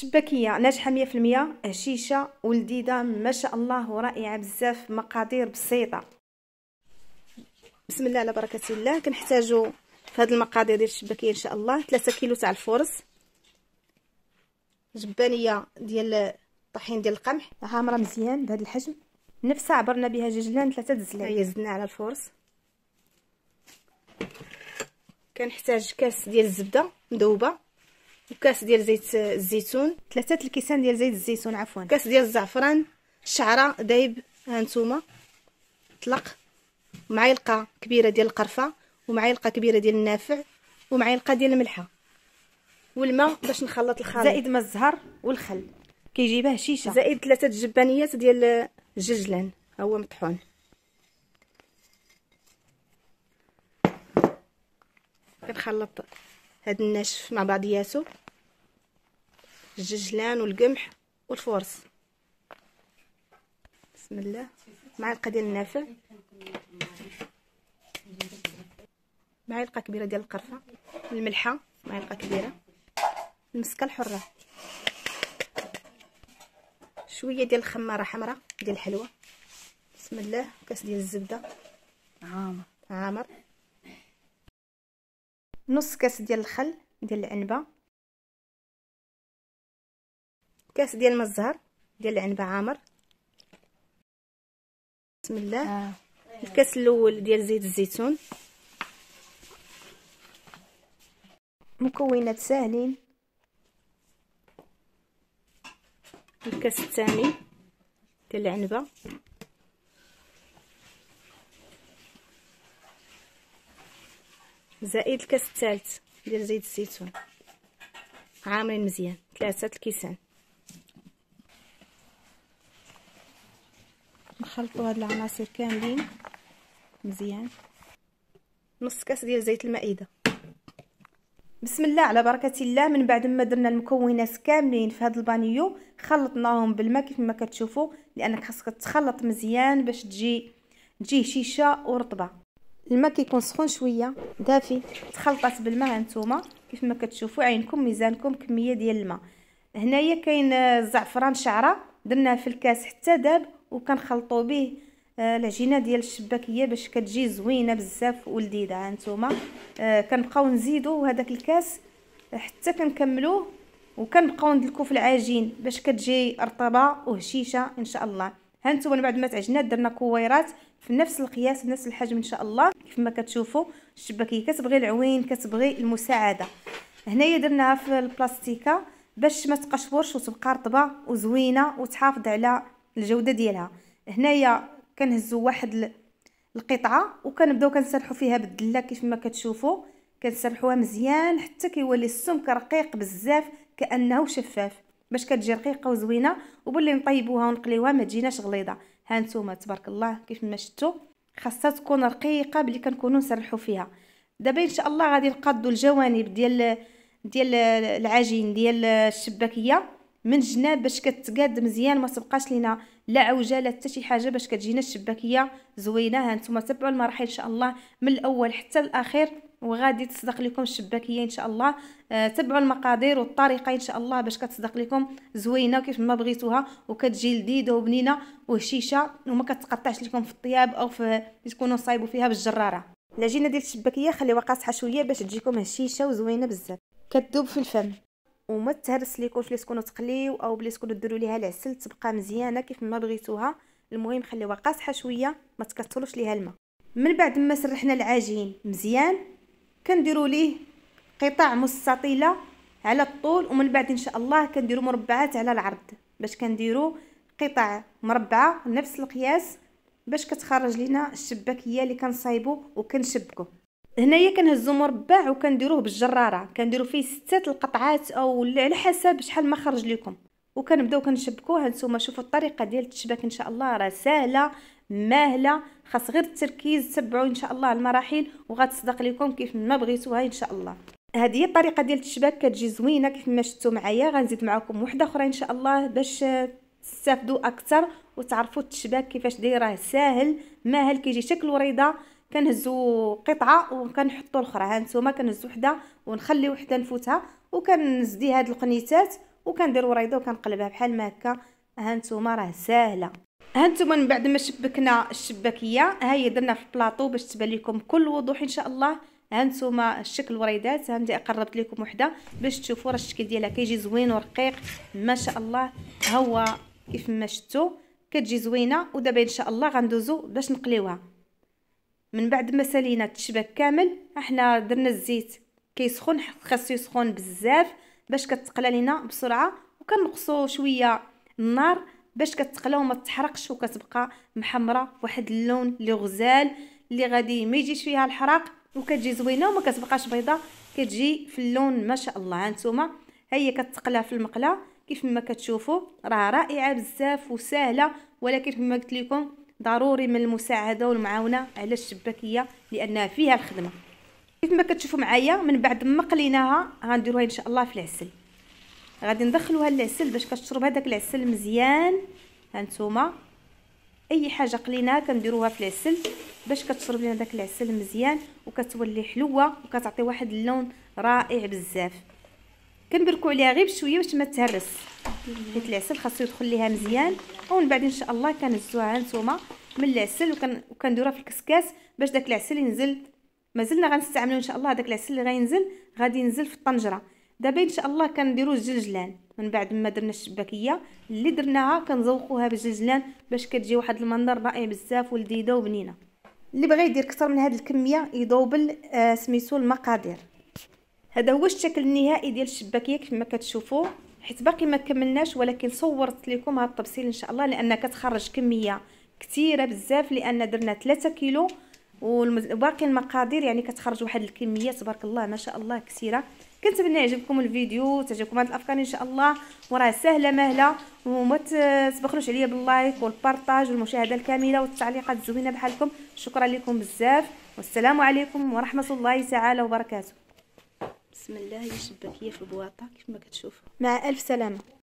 شباكيه ناجحه المية هشيشه ولديدة ما شاء الله ورائعه بزاف مقادير بسيطه بسم الله على بركه الله كنحتاجو في هاد المقادير ديال الشباكيه ان شاء الله تلاتة كيلو تاع الفرز جبانيه ديال الطحين ديال القمح عامره مزيان بهذا الحجم نفسها عبرنا بها ججلان تلاتة دزلان هي زدنا على الفرز كنحتاج كاس ديال الزبده مذوبه وكاس ديال زيت الزيتون ثلاثه الكيسان ديال زيت الزيتون عفوا كاس ديال الزعفران شعره دايب هانتوما طلق معلقه كبيره ديال القرفه ومعلقه كبيره ديال النافع ومعلقه ديال الملحه والماء باش نخلط الخليط زائد ما الزهر والخل كيجي به شيشه زائد ثلاثه جبانيات ديال الججلان هو مطحون كنخلط هاد الناشف مع بعضياتو الججلان والقمح والفورص بسم الله معلقه ديال النافع معلقه كبيره ديال القرفه الملحه معلقه كبيره المسكه الحره شويه ديال الخماره حمراء ديال الحلوه بسم الله كاس ديال الزبده عامر عامر نص كاس ديال الخل ديال العنبه كاس ديال ما الزهر ديال العنبه عامر بسم الله آه. الكاس الاول ديال زيت الزيتون مكونات ساهلين الكاس الثاني ديال العنبه زائد الكاس الثالث ديال زيت الزيتون عامرين مزيان ثلاثة الكيسان نخلطوا هاد العناصر كاملين مزيان نص كاس ديال زيت المائده بسم الله على بركه الله من بعد ما درنا المكونات كاملين في هذا البانيو خلطناهم بالماء كيف ما كتشوفوا لانك خاصك تخلط مزيان باش تجي تجي شيشه ورطبه الماء كيكون سخون شويه دافي تخلطات بالماء هانتوما كيف ما كتشوفوا عينكم ميزانكم كميه ديال الماء هنايا كاين الزعفران آه، شعره درناه في الكاس حتى داب وكنخلطوا به آه، العجينه ديال الشباكيه باش كتجي زوينه بزاف ولذيذه هانتوما آه، كنبقاو نزيدو هذاك الكاس حتى كنكملوه وكنبقاو ندلكو في العجين باش كتجي رطبه وهشيشه ان شاء الله هانتوما بعد ما تعجنات درنا كويرات في نفس القياس نفس الحجم ان شاء الله كيف ما كتشوفوا الشباكيه كتبغي العوين كتبغي المساعده هنايا درناها في البلاستيكه باش ما تقشورش وتبقى رطبه وزوينه وتحافظ على الجوده ديالها هنايا كنهزوا واحد القطعه وكنبداو كنسرحوا فيها بالدله كيف ما كتشوفوا كنسرحوها مزيان حتى كيولي السمك رقيق بزاف كانه شفاف باش كتجي رقيقه وزوينه وبلي نطيبوها ونقليوها ما تجيناش غليظه ها تبارك الله كيف ما شفتوا خاصها تكون رقيقه بلي كنكونوا نسرحوا فيها دابا ان شاء الله غادي نقادوا الجوانب ديال ديال العجين ديال الشباكيه من جناب باش كتقاد مزيان ما تبقاش لينا لا عوجه لا حتى شي حاجه باش كتجينا الشباكيه زوينه ها نتوما تبعوا المراحل ان شاء الله من الاول حتى الاخير وغادي تصدق لكم الشباكيه ان شاء الله آه تبعوا المقادير والطريقه ان شاء الله باش كتصدق لكم زوينه كيف ما بغيتوها وكتجي لذيذه وبنينه وهشيشه وما كتقطعش لكم في الطياب او في تكونوا صايبوا فيها بالجراره العجينه ديال الشباكيه خليوها قاصحه شويه باش تجيكم هشيشه وزوينه بزاف كتذوب في الفم وما تهرس ليكمش اللي تكونوا تقليو او بلي تكونوا ديروا ليها العسل تبقى مزيانه كيف ما بغيتوها المهم خليوها قاصحه شويه ما تكثروش ليها الماء من بعد ما سرحنا العجين مزيان كنديروا ليه قطع مستطيله على الطول ومن بعد ان شاء الله كنديروا مربعات على العرض باش كنديروا قطع مربعه نفس القياس باش كتخرج لينا الشباكيه اللي كنصايبو وكنشبكو هنايا كنهزو مربع وكنديروه بالجراره كنديرو فيه ستة القطعات او على حسب شحال ما خرج لكم وكنبداو كنشبكوها نتوما شوفوا الطريقه ديال التشباك ان شاء الله راه سهله ماهله خاص غير التركيز تبعوا ان شاء الله المراحل وغتصدق لكم كيف ما بغيتوها ان شاء الله هذه الطريقه ديال التشباك كتجي زوينه كيف ما شفتوا معايا غنزيد معكم وحده اخرى ان شاء الله باش تستافدوا اكثر وتعرفوا التشباك كيفاش دايره ساهل ماهل كيجي شكل وريضه كنهزو قطعه وكنحطوا الاخرى ها نتوما كنهزو وحده ونخلي وحده نفوتها وكنزدي هاد القنيتات وكندير وريضه وكنقلبها بحال ما هكا ها نتوما راه ساهله هانتوما من بعد ما شبكنا الشباكيه ها هي درنا في البلاطو باش تبان لكم كل وضوح ان شاء الله هانتوما الشكل وريدات عندي قربت لكم وحده باش تشوفوا راه الشكل ديالها كيجي زوين ورقيق ما شاء الله ها هو كيف ما شفتوا كتجي زوينه ودابا ان شاء الله غندوزو باش نقليوها من بعد ما سالينا التشباك كامل احنا درنا الزيت كيسخن خاصو يسخن بزاف باش كتقلى لينا بسرعه وكنقصوا شويه النار باش كتقلى وما تحرقش وكتبقى محمره واحد اللون اللي غزال اللي غادي ما يجيش فيها الحراق وكتجي زوينه وما كتبقاش بيضه كتجي في اللون ما شاء الله هانتوما ها هي كتقلى في المقله كيف ما كتشوفوا راه رائعه بزاف وسهله ولكن كما قلت لكم ضروري من المساعده والمعاونه على الشباكيه لانها فيها الخدمه كيف ما كتشوفوا معايا من بعد ما قليناها غنديروها ان شاء الله في العسل غادي ندخلوها للعسل باش كتشرب هذاك العسل مزيان هانتوما اي حاجه قليناها كنديروها في العسل باش كتشرب لنا داك العسل مزيان وكتولي حلوه وكتعطي واحد اللون رائع بزاف كنبركو عليها غير بشويه باش ما تهرس حيت العسل خاصو يدخل ليها مزيان ومن بعد ان شاء الله كنهزوها هانتوما من العسل وكنديروها في الكسكاس باش داك العسل ينزل مازلنا غنستعملو ان شاء الله داك العسل اللي غينزل غادي ينزل في الطنجره دابا ان شاء الله كنديروا الجلجلان من بعد ما درنا الشباكيه اللي درناها كنزوقوها بالجلجلان باش كتجي واحد المنظر رائع بزاف ولذيذه وبنينه اللي بغى يدير اكثر من هذه الكميه يدوبل آه سميتو المقادير هذا هو الشكل النهائي ديال الشباكيه كما كتشوفوا حيت باقي ما كملناش ولكن صورت لكم هذا الطبسيل ان شاء الله لان كتخرج كميه كثيره بزاف لان درنا 3 كيلو وباقي المقادير يعني كتخرج واحد الكميه تبارك الله ما شاء الله كثيره كنتمنى يعجبكم الفيديو تعجبكم هاد الافكار ان شاء الله وراه سهله مهله وما تبخلوش عليا باللايك والبارطاج والمشاهده الكامله والتعليقات الزوينه بحالكم شكرا لكم بزاف والسلام عليكم ورحمه الله تعالى وبركاته بسم الله هي شباكيه في البواطه كيف ما كتشوفوا مع الف سلامه